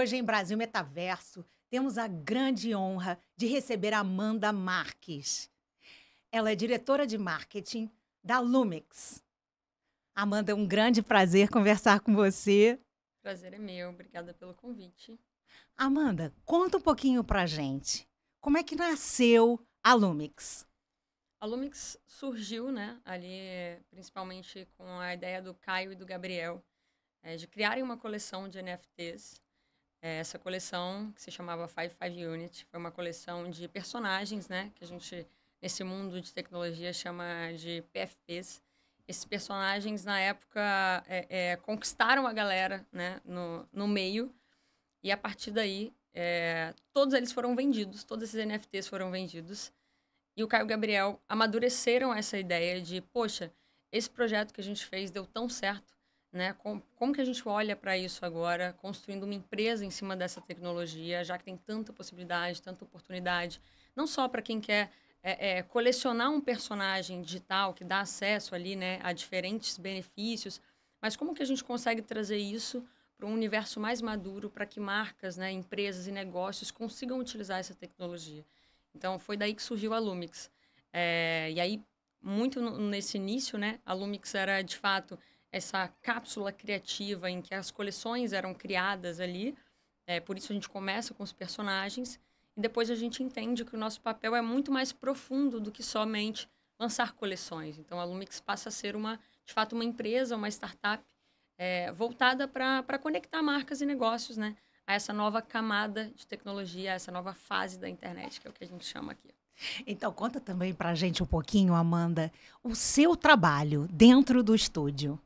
Hoje, em Brasil Metaverso, temos a grande honra de receber Amanda Marques. Ela é diretora de marketing da Lumix. Amanda, é um grande prazer conversar com você. Prazer é meu, obrigada pelo convite. Amanda, conta um pouquinho pra gente. Como é que nasceu a Lumix? A Lumix surgiu, né, ali principalmente com a ideia do Caio e do Gabriel, é, de criarem uma coleção de NFTs é, essa coleção, que se chamava Five Five Unit, foi uma coleção de personagens, né? Que a gente, nesse mundo de tecnologia, chama de PFPs. Esses personagens, na época, é, é, conquistaram a galera né, no, no meio. E a partir daí, é, todos eles foram vendidos, todos esses NFTs foram vendidos. E o Caio e o Gabriel amadureceram essa ideia de, poxa, esse projeto que a gente fez deu tão certo né? Como, como que a gente olha para isso agora, construindo uma empresa em cima dessa tecnologia, já que tem tanta possibilidade, tanta oportunidade, não só para quem quer é, é, colecionar um personagem digital que dá acesso ali, né, a diferentes benefícios, mas como que a gente consegue trazer isso para um universo mais maduro, para que marcas, né, empresas e negócios consigam utilizar essa tecnologia. Então, foi daí que surgiu a Lumix. É, e aí, muito no, nesse início, né, a Lumix era, de fato, essa cápsula criativa em que as coleções eram criadas ali. É, por isso a gente começa com os personagens e depois a gente entende que o nosso papel é muito mais profundo do que somente lançar coleções. Então a Lumix passa a ser uma, de fato, uma empresa, uma startup é, voltada para conectar marcas e negócios, né? A essa nova camada de tecnologia, a essa nova fase da internet, que é o que a gente chama aqui. Então, conta também para a gente um pouquinho, Amanda, o seu trabalho dentro do estúdio.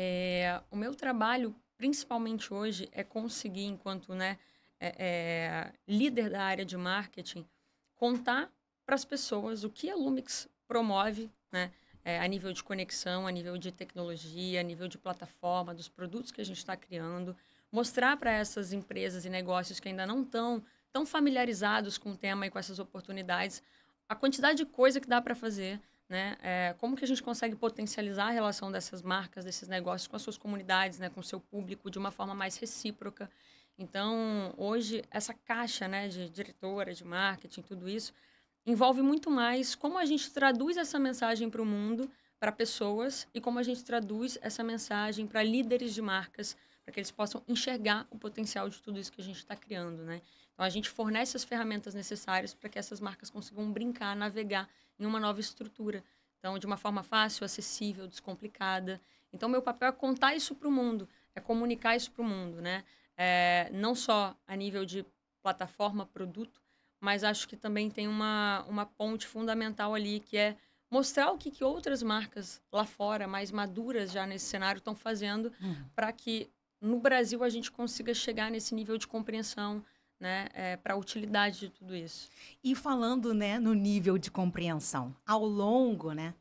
É, o meu trabalho, principalmente hoje, é conseguir, enquanto né, é, é, líder da área de marketing, contar para as pessoas o que a Lumix promove, né? É, a nível de conexão, a nível de tecnologia, a nível de plataforma, dos produtos que a gente está criando, mostrar para essas empresas e negócios que ainda não estão tão familiarizados com o tema e com essas oportunidades a quantidade de coisa que dá para fazer, né? É, como que a gente consegue potencializar a relação dessas marcas, desses negócios com as suas comunidades, né? Com o seu público de uma forma mais recíproca. Então, hoje, essa caixa, né? De diretora, de marketing, tudo isso, envolve muito mais como a gente traduz essa mensagem para o mundo, para pessoas, e como a gente traduz essa mensagem para líderes de marcas, para que eles possam enxergar o potencial de tudo isso que a gente está criando, né? Então, a gente fornece as ferramentas necessárias para que essas marcas consigam brincar, navegar em uma nova estrutura. Então, de uma forma fácil, acessível, descomplicada. Então, meu papel é contar isso para o mundo, é comunicar isso para o mundo, né? É, não só a nível de plataforma, produto, mas acho que também tem uma, uma ponte fundamental ali, que é mostrar o que, que outras marcas lá fora, mais maduras já nesse cenário, estão fazendo uhum. para que no Brasil a gente consiga chegar nesse nível de compreensão, né, é, para a utilidade de tudo isso. E falando né, no nível de compreensão, ao longo né,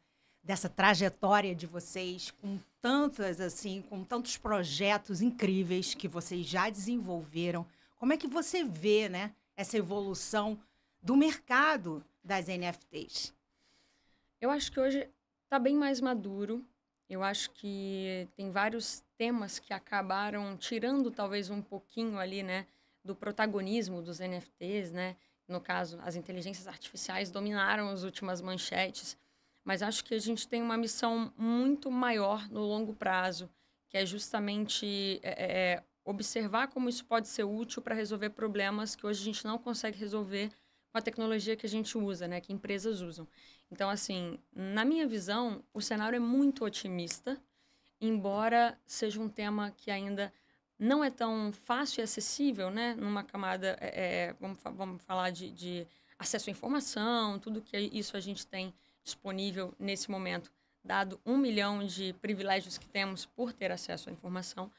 dessa trajetória de vocês, com tantas assim, com tantos projetos incríveis que vocês já desenvolveram, como é que você vê né, essa evolução do mercado das NFTs? Eu acho que hoje está bem mais maduro. Eu acho que tem vários temas que acabaram tirando talvez um pouquinho ali, né? do protagonismo dos NFTs, né? No caso, as inteligências artificiais dominaram as últimas manchetes, mas acho que a gente tem uma missão muito maior no longo prazo, que é justamente é, é, é observar como isso pode ser útil para resolver problemas que hoje a gente não consegue resolver com a tecnologia que a gente usa, né? Que empresas usam. Então, assim, na minha visão, o cenário é muito otimista, embora seja um tema que ainda não é tão fácil e acessível, né? Numa camada, é, vamos, vamos falar de, de, acesso à informação, tudo que isso a gente tem disponível nesse momento, dado um milhão de privilégios que temos por ter acesso à informação.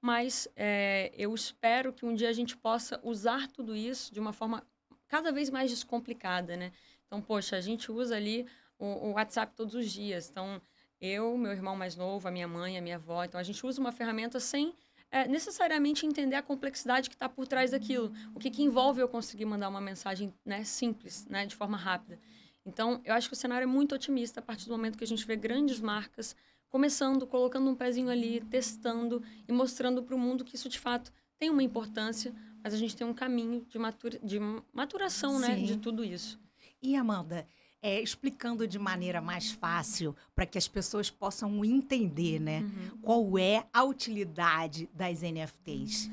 Mas é, eu espero que um dia a gente possa usar tudo isso de uma forma cada vez mais descomplicada, né? Então, poxa, a gente usa ali o, o WhatsApp todos os dias. Então, eu, meu irmão mais novo, a minha mãe, a minha avó. Então, a gente usa uma ferramenta sem é, necessariamente entender a complexidade que está por trás daquilo. O que, que envolve eu conseguir mandar uma mensagem né, simples, né, de forma rápida. Então, eu acho que o cenário é muito otimista a partir do momento que a gente vê grandes marcas começando, colocando um pezinho ali, testando e mostrando para o mundo que isso de fato tem uma importância, mas a gente tem um caminho de, matura, de maturação né, de tudo isso. E Amanda, é, explicando de maneira mais fácil para que as pessoas possam entender, né? Uhum. Qual é a utilidade das NFTs?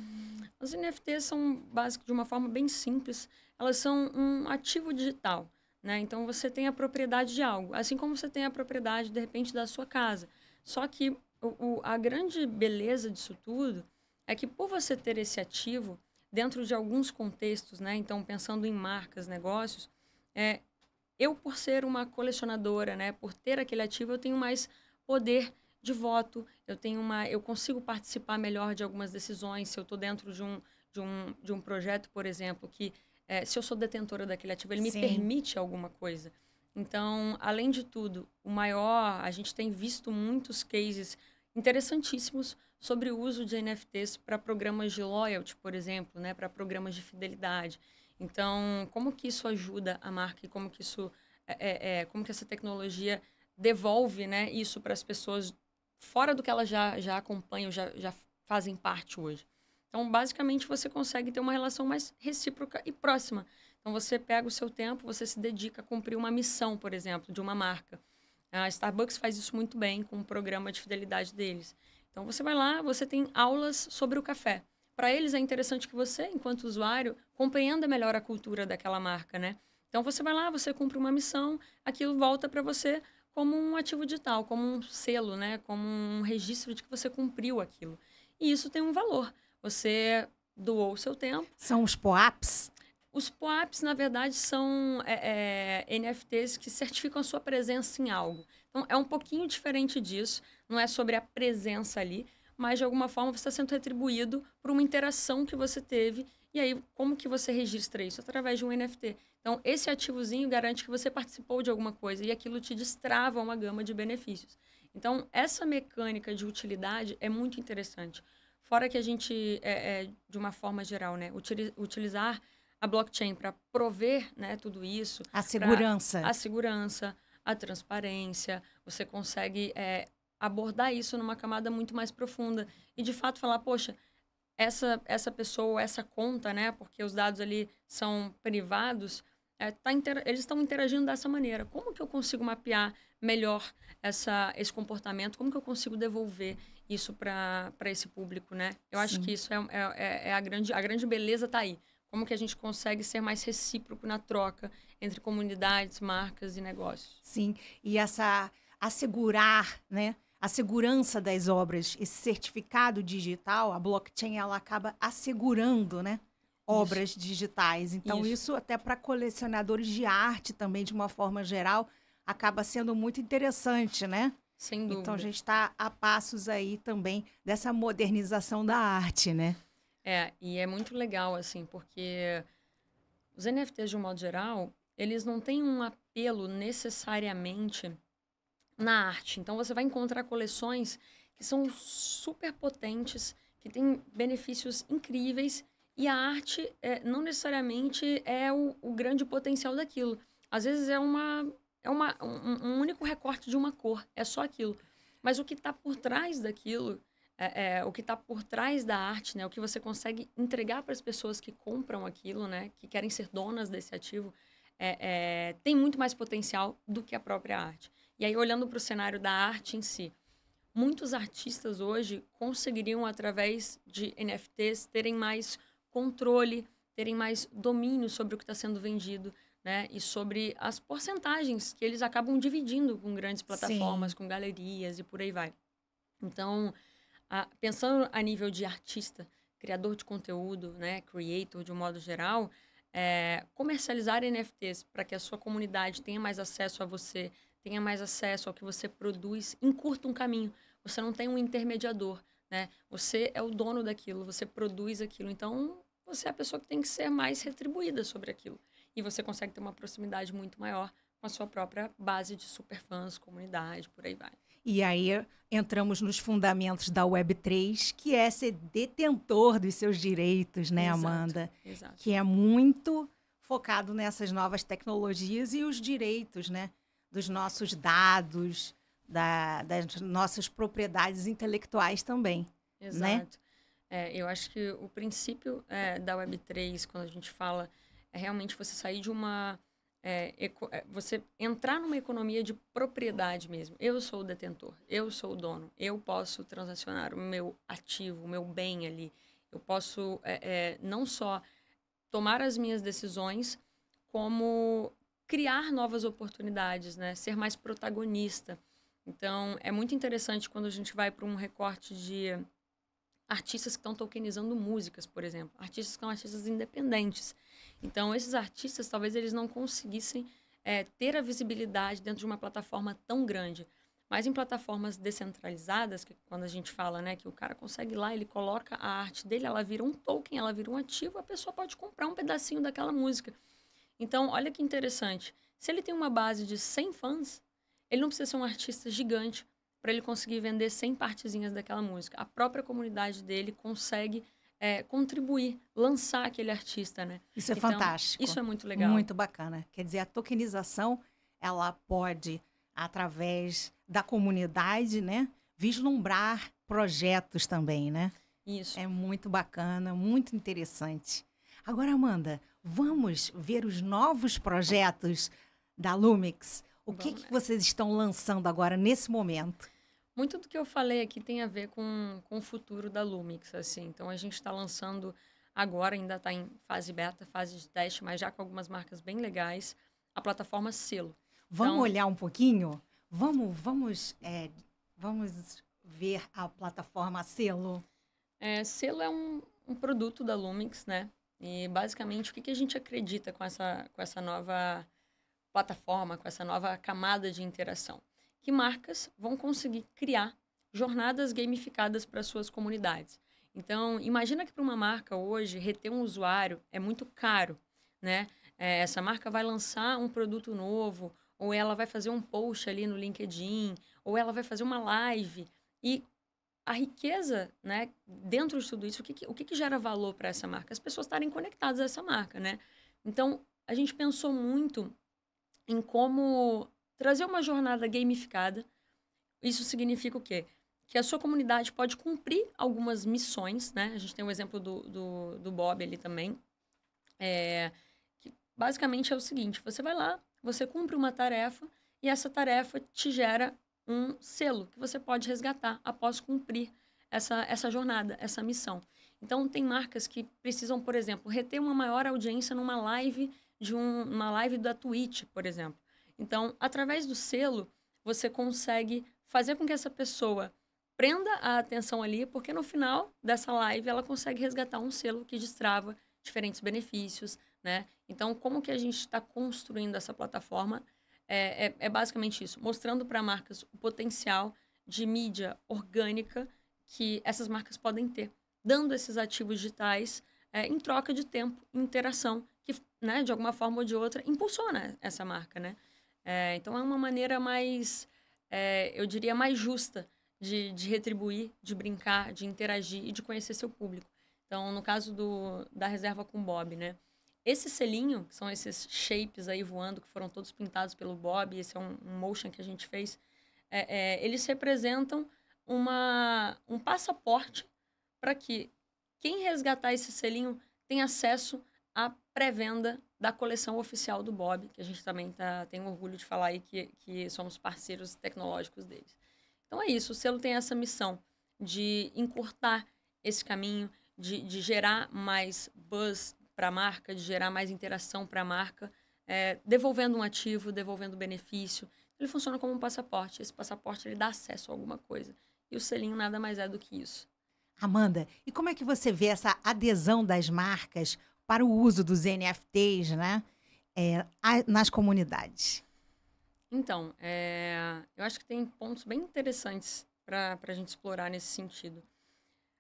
As NFTs são, básico, de uma forma bem simples, elas são um ativo digital, né? Então você tem a propriedade de algo, assim como você tem a propriedade, de repente, da sua casa. Só que o, o, a grande beleza disso tudo é que por você ter esse ativo dentro de alguns contextos, né? Então pensando em marcas, negócios, é, eu, por ser uma colecionadora, né, por ter aquele ativo, eu tenho mais poder de voto, eu tenho uma, eu consigo participar melhor de algumas decisões. Se eu estou dentro de um, de, um, de um projeto, por exemplo, que é, se eu sou detentora daquele ativo, ele Sim. me permite alguma coisa. Então, além de tudo, o maior, a gente tem visto muitos cases interessantíssimos sobre o uso de NFTs para programas de loyalty, por exemplo, né, para programas de fidelidade. Então, como que isso ajuda a marca e como que isso é, é, é como que essa tecnologia devolve, né, isso para as pessoas fora do que elas já já acompanham, já, já fazem parte hoje. Então, basicamente, você consegue ter uma relação mais recíproca e próxima. Então, você pega o seu tempo, você se dedica a cumprir uma missão, por exemplo, de uma marca. A Starbucks faz isso muito bem com o programa de fidelidade deles. Então, você vai lá, você tem aulas sobre o café para eles é interessante que você, enquanto usuário, compreenda melhor a cultura daquela marca, né? Então você vai lá, você cumpre uma missão, aquilo volta para você como um ativo digital, como um selo, né? Como um registro de que você cumpriu aquilo. E isso tem um valor. Você doou o seu tempo. São os POAPs? Os POAPs, na verdade, são é, é, NFTs que certificam a sua presença em algo. Então, é um pouquinho diferente disso. Não é sobre a presença ali, mas de alguma forma você está sendo retribuído por uma interação que você teve. E aí, como que você registra isso? Através de um NFT. Então, esse ativozinho garante que você participou de alguma coisa e aquilo te destrava uma gama de benefícios. Então, essa mecânica de utilidade é muito interessante. Fora que a gente, é, é, de uma forma geral, né, utilizar a blockchain para prover né, tudo isso. A segurança. Pra, a segurança, a transparência. Você consegue é, abordar isso numa camada muito mais profunda e de fato falar, poxa, essa essa pessoa, essa conta, né, porque os dados ali são privados, é, tá eles estão interagindo dessa maneira. Como que eu consigo mapear melhor essa, esse comportamento? Como que eu consigo devolver isso para esse público, né? Eu Sim. acho que isso é, é, é, é, a, grande, a grande beleza tá aí. Como que a gente consegue ser mais recíproco na troca entre comunidades, marcas e negócios? Sim, e essa assegurar, né? a segurança das obras, esse certificado digital, a blockchain, ela acaba assegurando, né? Obras isso. digitais. Então, isso, isso até para colecionadores de arte também, de uma forma geral, acaba sendo muito interessante, né? Sem então, dúvida. Então, a gente está a passos aí também dessa modernização da arte, né? É, e é muito legal, assim, porque os NFTs, de um modo geral, eles não têm um apelo necessariamente na arte. Então você vai encontrar coleções que são super potentes, que têm benefícios incríveis e a arte é, não necessariamente é o, o, grande potencial daquilo. Às vezes é uma é uma, um, um único recorte de uma cor, é só aquilo. Mas o que está por trás daquilo, é, é, o que está por trás da arte, né? O que você consegue entregar para as pessoas que compram aquilo, né? Que querem ser donas desse ativo, é, é, tem muito mais potencial do que a própria arte. E aí, olhando para o cenário da arte em si, muitos artistas hoje conseguiriam, através de NFTs, terem mais controle, terem mais domínio sobre o que está sendo vendido, né? E sobre as porcentagens que eles acabam dividindo com grandes plataformas, Sim. com galerias e por aí vai. Então, a, pensando a nível de artista, criador de conteúdo, né? Creator de um modo geral, é, comercializar NFTs para que a sua comunidade tenha mais acesso a você, tenha mais acesso ao que você produz, encurta um caminho. Você não tem um intermediador, né? Você é o dono daquilo, você produz aquilo. Então, você é a pessoa que tem que ser mais retribuída sobre aquilo. E você consegue ter uma proximidade muito maior com a sua própria base de superfãs, comunidade, por aí vai. E aí entramos nos fundamentos da Web3, que é ser detentor dos seus direitos, né, exato, Amanda? Exato. Que é muito focado nessas novas tecnologias e os direitos, né? dos nossos dados, da, das nossas propriedades intelectuais também. Né? Exato. Né? É, eu acho que o princípio é, da Web3, quando a gente fala, é realmente você sair de uma. É, eco, é, você entrar numa economia de propriedade mesmo. Eu sou o detentor, eu sou o dono, eu posso transacionar o meu ativo, o meu bem ali. Eu posso é, é, não só tomar as minhas decisões, como criar novas oportunidades, né? Ser mais protagonista. Então, é muito interessante quando a gente vai para um recorte de artistas que estão tokenizando músicas, por exemplo. Artistas que são artistas independentes. Então, esses artistas, talvez eles não conseguissem é, ter a visibilidade dentro de uma plataforma tão grande. Mas em plataformas descentralizadas, que quando a gente fala né, que o cara consegue lá, ele coloca a arte dele, ela vira um token, ela vira um ativo, a pessoa pode comprar um pedacinho daquela música. Então, olha que interessante. Se ele tem uma base de 100 fãs, ele não precisa ser um artista gigante para ele conseguir vender 100 partezinhas daquela música. A própria comunidade dele consegue é, contribuir, lançar aquele artista, né? Isso é então, fantástico. Isso é muito legal. Muito bacana. Quer dizer, a tokenização, ela pode, através da comunidade, né? Vislumbrar projetos também, né? Isso. É muito bacana, muito interessante. Agora, Amanda, vamos ver os novos projetos da Lumix. O vamos que, que vocês estão lançando agora nesse momento? Muito do que eu falei aqui tem a ver com, com o futuro da Lumix, assim. Então a gente está lançando agora, ainda está em fase beta, fase de teste, mas já com algumas marcas bem legais, a plataforma Selo. Vamos então, olhar um pouquinho? Vamos, vamos, é, vamos ver a plataforma Selo. É, Selo é um, um produto da Lumix, né? E basicamente o que, que a gente acredita com essa, com essa nova plataforma, com essa nova camada de interação? Que marcas vão conseguir criar jornadas gamificadas para suas comunidades. Então, imagina que para uma marca hoje reter um usuário é muito caro, né? É, essa marca vai lançar um produto novo, ou ela vai fazer um post ali no LinkedIn, ou ela vai fazer uma live. E a riqueza, né, dentro de tudo isso, o que, que o que, que gera valor para essa marca? As pessoas estarem conectadas a essa marca, né? Então, a gente pensou muito em como trazer uma jornada gamificada. Isso significa o quê? Que a sua comunidade pode cumprir algumas missões, né? A gente tem o um exemplo do, do, do, Bob ali também. É, que basicamente é o seguinte, você vai lá, você cumpre uma tarefa e essa tarefa te gera um selo que você pode resgatar após cumprir essa, essa jornada, essa missão. Então, tem marcas que precisam, por exemplo, reter uma maior audiência numa live de um, uma live da Twitch, por exemplo. Então, através do selo, você consegue fazer com que essa pessoa prenda a atenção ali, porque no final dessa live ela consegue resgatar um selo que destrava diferentes benefícios, né? Então, como que a gente está construindo essa plataforma é, é, é basicamente isso, mostrando para marcas o potencial de mídia orgânica que essas marcas podem ter, dando esses ativos digitais é, em troca de tempo, interação, que né, de alguma forma ou de outra impulsiona essa marca. Né? É, então é uma maneira mais, é, eu diria, mais justa de, de retribuir, de brincar, de interagir e de conhecer seu público. Então, no caso do, da reserva com Bob, né? Esse selinho, que são esses shapes aí voando, que foram todos pintados pelo Bob, esse é um, um motion que a gente fez, é, é, eles representam uma, um passaporte para que quem resgatar esse selinho tenha acesso à pré-venda da coleção oficial do Bob, que a gente também tá, tem orgulho de falar aí que, que somos parceiros tecnológicos deles. Então é isso, o selo tem essa missão de encurtar esse caminho, de, de gerar mais buzz para a marca, de gerar mais interação para a marca, é, devolvendo um ativo, devolvendo benefício. Ele funciona como um passaporte. Esse passaporte ele dá acesso a alguma coisa. E o selinho nada mais é do que isso. Amanda, e como é que você vê essa adesão das marcas para o uso dos NFTs né, é, nas comunidades? Então, é, eu acho que tem pontos bem interessantes para a gente explorar nesse sentido.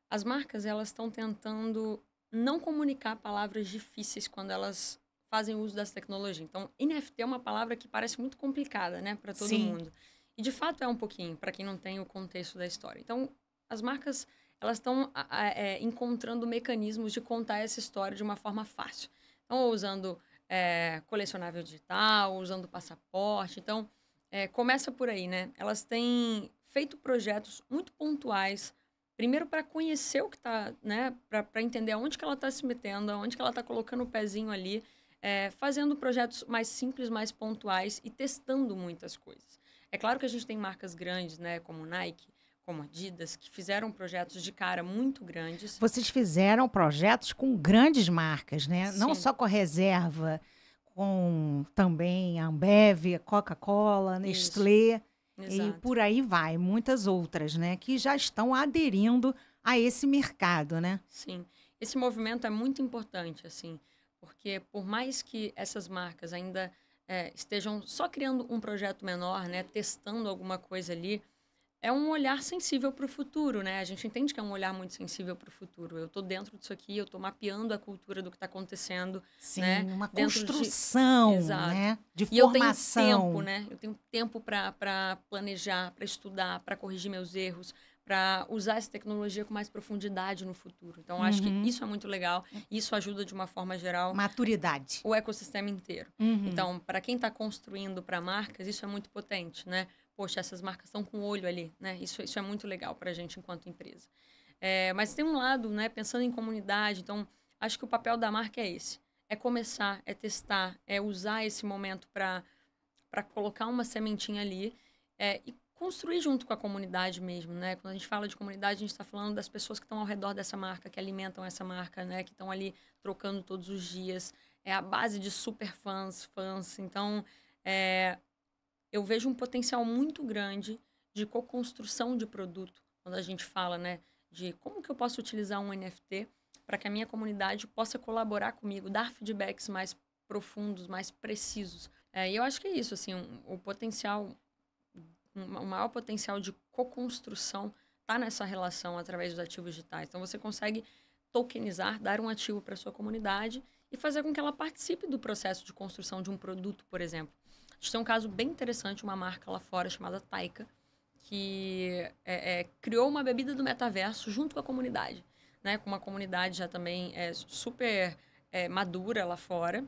As marcas elas estão tentando não comunicar palavras difíceis quando elas fazem uso dessa tecnologia. Então, NFT é uma palavra que parece muito complicada, né, para todo Sim. mundo. E de fato é um pouquinho, para quem não tem o contexto da história. Então, as marcas elas estão é, encontrando mecanismos de contar essa história de uma forma fácil. Então, usando é, colecionável digital, usando passaporte. Então, é, começa por aí, né? Elas têm feito projetos muito pontuais primeiro para conhecer o que está, né, para entender aonde que ela está se metendo, aonde que ela está colocando o pezinho ali, é, fazendo projetos mais simples, mais pontuais e testando muitas coisas. É claro que a gente tem marcas grandes, né, como Nike, como Adidas, que fizeram projetos de cara muito grandes. Vocês fizeram projetos com grandes marcas, né? Sim. Não só com a reserva, com também a Ambev, Coca-Cola, Nestlé. Exato. E por aí vai, muitas outras, né, que já estão aderindo a esse mercado, né? Sim. Esse movimento é muito importante, assim, porque por mais que essas marcas ainda é, estejam só criando um projeto menor, né, testando alguma coisa ali, é um olhar sensível para o futuro, né? A gente entende que é um olhar muito sensível para o futuro. Eu estou dentro disso aqui, eu estou mapeando a cultura do que está acontecendo, Sim, né? uma dentro construção, de... Exato. né? De e formação. E eu tenho tempo, né? Eu tenho tempo para planejar, para estudar, para corrigir meus erros, para usar essa tecnologia com mais profundidade no futuro. Então, uhum. acho que uhum. isso é muito legal. Isso ajuda de uma forma geral. Maturidade. O ecossistema inteiro. Uhum. Então, para quem está construindo para marcas, isso é muito potente, né? poxa, essas marcas estão com o olho ali, né? Isso, isso é muito legal para a gente enquanto empresa. É, mas tem um lado, né, pensando em comunidade, então acho que o papel da marca é esse. É começar, é testar, é usar esse momento para colocar uma sementinha ali é, e construir junto com a comunidade mesmo, né? Quando a gente fala de comunidade, a gente está falando das pessoas que estão ao redor dessa marca, que alimentam essa marca, né? Que estão ali trocando todos os dias. É a base de super fãs, fãs. Então, é, eu vejo um potencial muito grande de co-construção de produto, quando a gente fala, né, de como que eu posso utilizar um NFT para que a minha comunidade possa colaborar comigo, dar feedbacks mais profundos, mais precisos. É, e eu acho que é isso, assim, um, o potencial, um, o maior potencial de co-construção está nessa relação através dos ativos digitais. Então você consegue tokenizar, dar um ativo para sua comunidade e fazer com que ela participe do processo de construção de um produto, por exemplo. A gente tem um caso bem interessante, uma marca lá fora chamada Taika, que é, é, criou uma bebida do metaverso junto com a comunidade, né? Com uma comunidade já também é, super é, madura lá fora.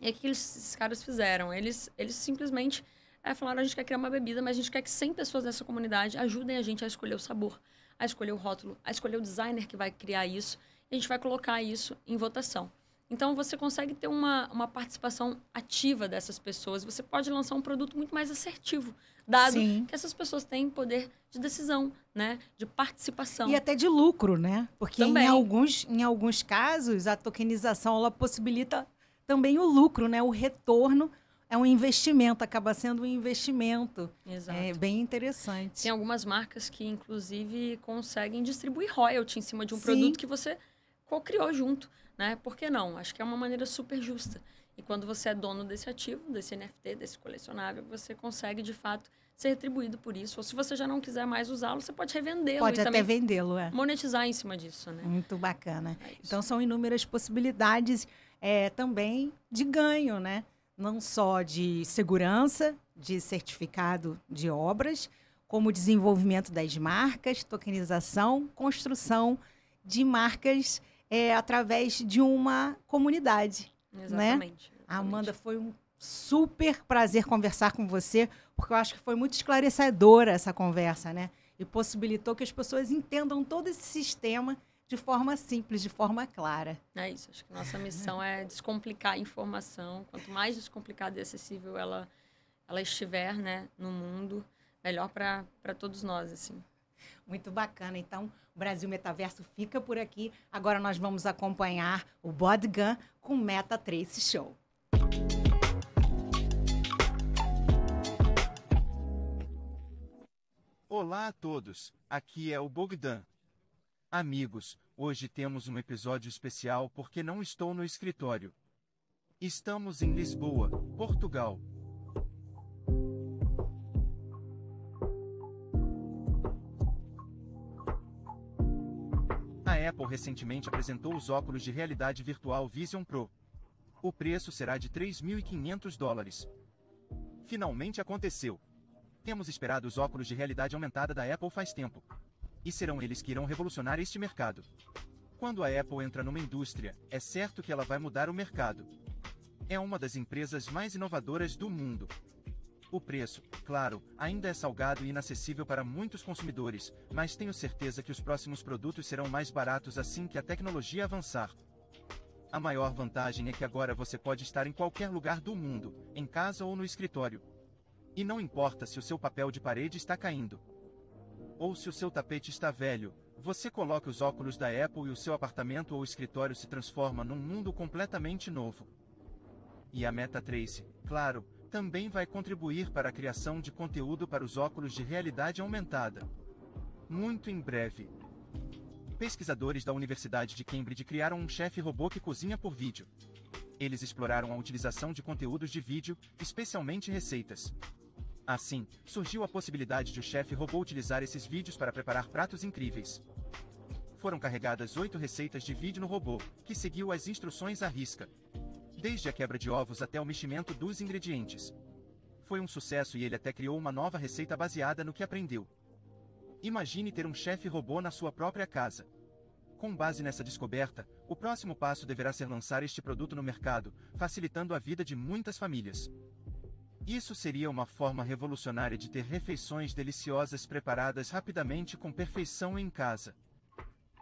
E o que eles, esses caras fizeram? Eles, eles simplesmente é, falaram, a gente quer criar uma bebida, mas a gente quer que 100 pessoas dessa comunidade ajudem a gente a escolher o sabor, a escolher o rótulo, a escolher o designer que vai criar isso. E a gente vai colocar isso em votação. Então, você consegue ter uma, uma participação ativa dessas pessoas. Você pode lançar um produto muito mais assertivo, dado Sim. que essas pessoas têm poder de decisão, né? De participação. E até de lucro, né? Porque em alguns, em alguns casos, a tokenização ela possibilita também o lucro, né? O retorno é um investimento, acaba sendo um investimento. É Exato. É bem interessante. Tem algumas marcas que, inclusive, conseguem distribuir royalty em cima de um Sim. produto que você co-criou junto. Né? Por que não? Acho que é uma maneira super justa. E quando você é dono desse ativo, desse NFT, desse colecionável, você consegue de fato ser retribuído por isso. Ou se você já não quiser mais usá-lo, você pode revendê-lo. Pode até vendê-lo, é. Monetizar em cima disso, né? Muito bacana. É então são inúmeras possibilidades é, também de ganho, né? Não só de segurança, de certificado de obras, como desenvolvimento das marcas, tokenização, construção de marcas é, através de uma comunidade. Né? Exatamente. Né? Amanda, foi um super prazer conversar com você, porque eu acho que foi muito esclarecedora essa conversa, né? E possibilitou que as pessoas entendam todo esse sistema de forma simples, de forma clara. É isso. Acho que nossa missão é descomplicar a informação. Quanto mais descomplicada e acessível ela, ela estiver né, no mundo, melhor para todos nós. assim. Muito bacana. Então, Brasil Metaverso fica por aqui. Agora nós vamos acompanhar o Bodgun com Meta Trace Show. Olá a todos, aqui é o Bogdan. Amigos, hoje temos um episódio especial porque não estou no escritório. Estamos em Lisboa, Portugal, Apple recentemente apresentou os óculos de realidade virtual Vision Pro. O preço será de 3.500 dólares. Finalmente aconteceu. Temos esperado os óculos de realidade aumentada da Apple faz tempo. E serão eles que irão revolucionar este mercado. Quando a Apple entra numa indústria, é certo que ela vai mudar o mercado. É uma das empresas mais inovadoras do mundo. O preço, claro, ainda é salgado e inacessível para muitos consumidores, mas tenho certeza que os próximos produtos serão mais baratos assim que a tecnologia avançar. A maior vantagem é que agora você pode estar em qualquer lugar do mundo, em casa ou no escritório. E não importa se o seu papel de parede está caindo. Ou se o seu tapete está velho, você coloca os óculos da Apple e o seu apartamento ou escritório se transforma num mundo completamente novo. E a Meta Trace, claro, também vai contribuir para a criação de conteúdo para os óculos de realidade aumentada. Muito em breve. Pesquisadores da Universidade de Cambridge criaram um chefe robô que cozinha por vídeo. Eles exploraram a utilização de conteúdos de vídeo, especialmente receitas. Assim, surgiu a possibilidade de o chefe robô utilizar esses vídeos para preparar pratos incríveis. Foram carregadas oito receitas de vídeo no robô, que seguiu as instruções à risca, desde a quebra de ovos até o meximento dos ingredientes. Foi um sucesso e ele até criou uma nova receita baseada no que aprendeu. Imagine ter um chefe robô na sua própria casa. Com base nessa descoberta, o próximo passo deverá ser lançar este produto no mercado, facilitando a vida de muitas famílias. Isso seria uma forma revolucionária de ter refeições deliciosas preparadas rapidamente com perfeição em casa.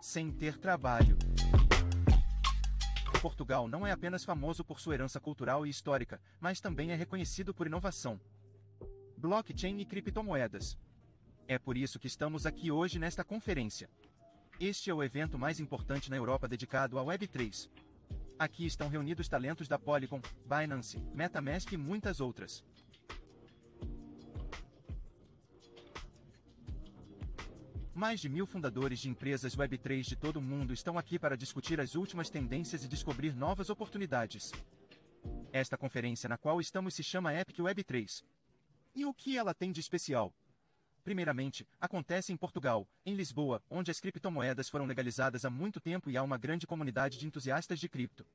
Sem ter trabalho. Portugal não é apenas famoso por sua herança cultural e histórica, mas também é reconhecido por inovação. Blockchain e criptomoedas. É por isso que estamos aqui hoje nesta conferência. Este é o evento mais importante na Europa dedicado à Web3. Aqui estão reunidos talentos da Polygon, Binance, MetaMask e muitas outras. Mais de mil fundadores de empresas Web3 de todo o mundo estão aqui para discutir as últimas tendências e descobrir novas oportunidades. Esta conferência na qual estamos se chama Epic Web3. E o que ela tem de especial? Primeiramente, acontece em Portugal, em Lisboa, onde as criptomoedas foram legalizadas há muito tempo e há uma grande comunidade de entusiastas de cripto.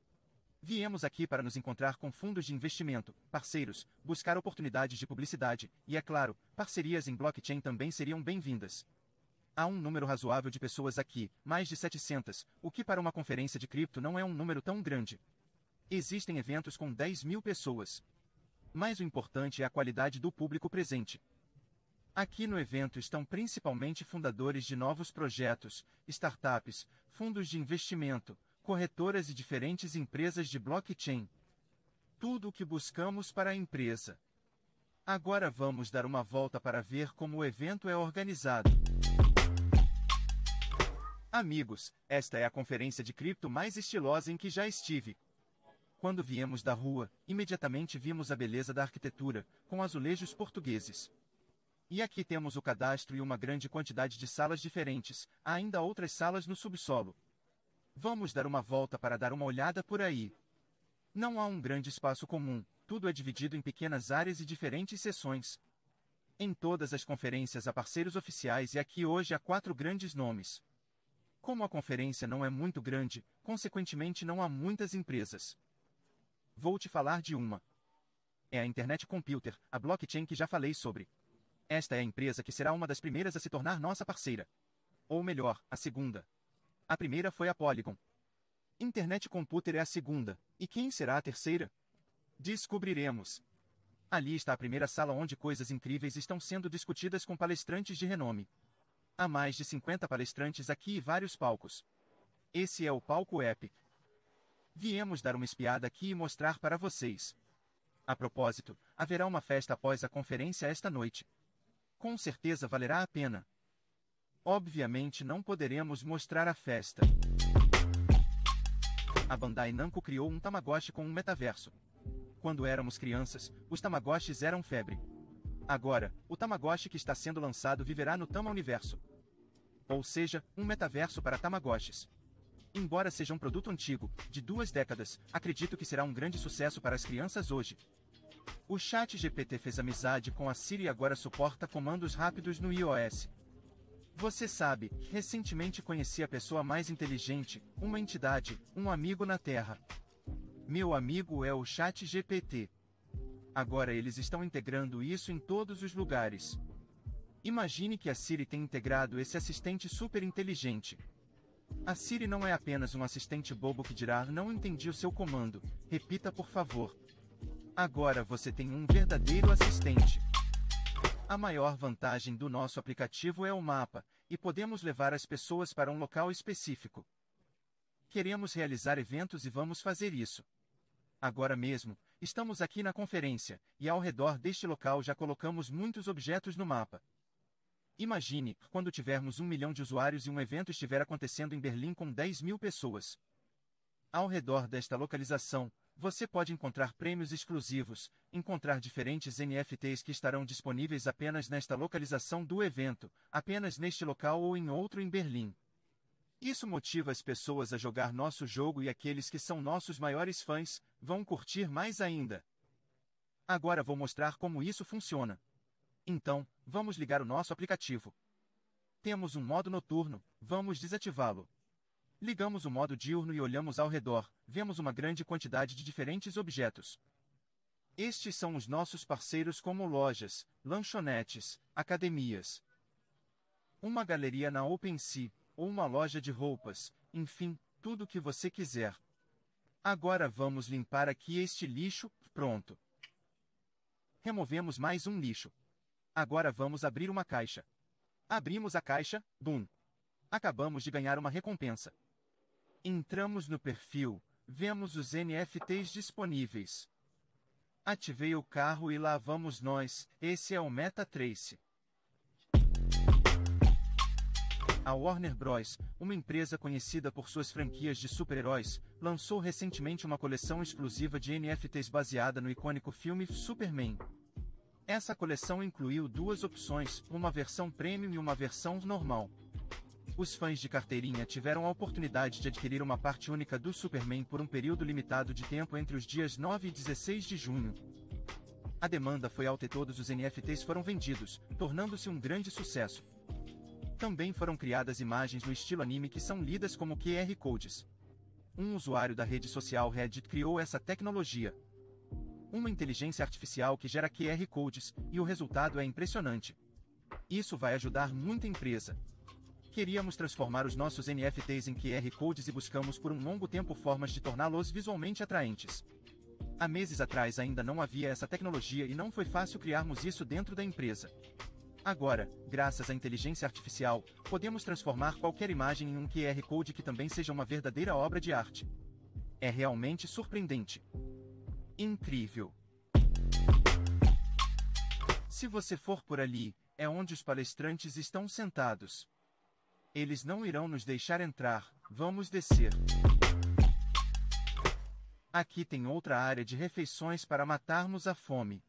Viemos aqui para nos encontrar com fundos de investimento, parceiros, buscar oportunidades de publicidade, e é claro, parcerias em blockchain também seriam bem-vindas. Há um número razoável de pessoas aqui, mais de 700, o que para uma conferência de cripto não é um número tão grande. Existem eventos com 10 mil pessoas. Mas o importante é a qualidade do público presente. Aqui no evento estão principalmente fundadores de novos projetos, startups, fundos de investimento, corretoras e diferentes empresas de blockchain. Tudo o que buscamos para a empresa. Agora vamos dar uma volta para ver como o evento é organizado. Amigos, esta é a conferência de cripto mais estilosa em que já estive. Quando viemos da rua, imediatamente vimos a beleza da arquitetura, com azulejos portugueses. E aqui temos o cadastro e uma grande quantidade de salas diferentes, há ainda outras salas no subsolo. Vamos dar uma volta para dar uma olhada por aí. Não há um grande espaço comum, tudo é dividido em pequenas áreas e diferentes sessões. Em todas as conferências há parceiros oficiais e aqui hoje há quatro grandes nomes. Como a conferência não é muito grande, consequentemente não há muitas empresas. Vou te falar de uma. É a Internet Computer, a blockchain que já falei sobre. Esta é a empresa que será uma das primeiras a se tornar nossa parceira. Ou melhor, a segunda. A primeira foi a Polygon. Internet Computer é a segunda, e quem será a terceira? Descobriremos. Ali está a primeira sala onde coisas incríveis estão sendo discutidas com palestrantes de renome. Há mais de 50 palestrantes aqui e vários palcos. Esse é o palco Epic. Viemos dar uma espiada aqui e mostrar para vocês. A propósito, haverá uma festa após a conferência esta noite. Com certeza valerá a pena. Obviamente não poderemos mostrar a festa. A Bandai Namco criou um Tamagotchi com um metaverso. Quando éramos crianças, os Tamagotchis eram febre. Agora, o Tamagotchi que está sendo lançado viverá no Tama Universo ou seja, um metaverso para Tamagotchis. Embora seja um produto antigo, de duas décadas, acredito que será um grande sucesso para as crianças hoje. O chat GPT fez amizade com a Siri e agora suporta comandos rápidos no iOS. Você sabe, recentemente conheci a pessoa mais inteligente, uma entidade, um amigo na Terra. Meu amigo é o chat GPT. Agora eles estão integrando isso em todos os lugares. Imagine que a Siri tem integrado esse assistente super inteligente. A Siri não é apenas um assistente bobo que dirá não entendi o seu comando, repita por favor. Agora você tem um verdadeiro assistente. A maior vantagem do nosso aplicativo é o mapa, e podemos levar as pessoas para um local específico. Queremos realizar eventos e vamos fazer isso. Agora mesmo, estamos aqui na conferência, e ao redor deste local já colocamos muitos objetos no mapa. Imagine, quando tivermos um milhão de usuários e um evento estiver acontecendo em Berlim com 10 mil pessoas. Ao redor desta localização, você pode encontrar prêmios exclusivos, encontrar diferentes NFTs que estarão disponíveis apenas nesta localização do evento, apenas neste local ou em outro em Berlim. Isso motiva as pessoas a jogar nosso jogo e aqueles que são nossos maiores fãs vão curtir mais ainda. Agora vou mostrar como isso funciona. Então, Vamos ligar o nosso aplicativo. Temos um modo noturno, vamos desativá-lo. Ligamos o modo diurno e olhamos ao redor, vemos uma grande quantidade de diferentes objetos. Estes são os nossos parceiros como lojas, lanchonetes, academias, uma galeria na OpenSea, ou uma loja de roupas, enfim, tudo o que você quiser. Agora vamos limpar aqui este lixo, pronto. Removemos mais um lixo. Agora vamos abrir uma caixa. Abrimos a caixa, bum! Acabamos de ganhar uma recompensa. Entramos no perfil, vemos os NFTs disponíveis. Ativei o carro e lá vamos nós, esse é o MetaTrace. A Warner Bros., uma empresa conhecida por suas franquias de super-heróis, lançou recentemente uma coleção exclusiva de NFTs baseada no icônico filme Superman. Essa coleção incluiu duas opções, uma versão premium e uma versão normal. Os fãs de carteirinha tiveram a oportunidade de adquirir uma parte única do Superman por um período limitado de tempo entre os dias 9 e 16 de junho. A demanda foi alta e todos os NFTs foram vendidos, tornando-se um grande sucesso. Também foram criadas imagens no estilo anime que são lidas como QR Codes. Um usuário da rede social Reddit criou essa tecnologia, uma inteligência artificial que gera QR codes e o resultado é impressionante. Isso vai ajudar muita empresa. Queríamos transformar os nossos NFTs em QR codes e buscamos por um longo tempo formas de torná-los visualmente atraentes. Há meses atrás ainda não havia essa tecnologia e não foi fácil criarmos isso dentro da empresa. Agora, graças à inteligência artificial, podemos transformar qualquer imagem em um QR Code que também seja uma verdadeira obra de arte. É realmente surpreendente. Incrível! Se você for por ali, é onde os palestrantes estão sentados. Eles não irão nos deixar entrar, vamos descer. Aqui tem outra área de refeições para matarmos a fome.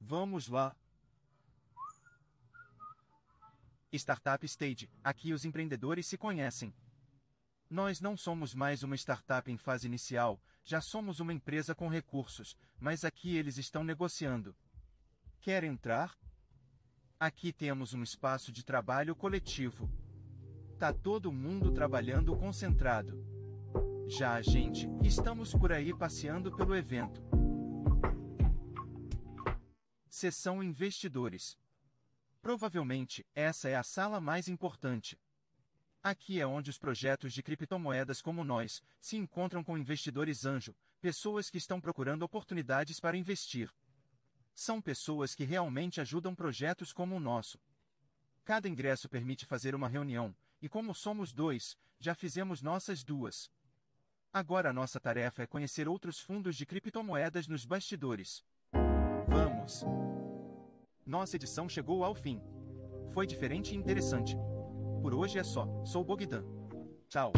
Vamos lá. Startup Stage, aqui os empreendedores se conhecem. Nós não somos mais uma startup em fase inicial, já somos uma empresa com recursos, mas aqui eles estão negociando. Quer entrar? Aqui temos um espaço de trabalho coletivo. Tá todo mundo trabalhando concentrado. Já a gente, estamos por aí passeando pelo evento. Sessão Investidores. Provavelmente, essa é a sala mais importante, Aqui é onde os projetos de criptomoedas como nós se encontram com investidores anjo, pessoas que estão procurando oportunidades para investir. São pessoas que realmente ajudam projetos como o nosso. Cada ingresso permite fazer uma reunião, e como somos dois, já fizemos nossas duas. Agora nossa tarefa é conhecer outros fundos de criptomoedas nos bastidores. Vamos! Nossa edição chegou ao fim. Foi diferente e interessante. Por hoje é só, sou Bogdan. Tchau.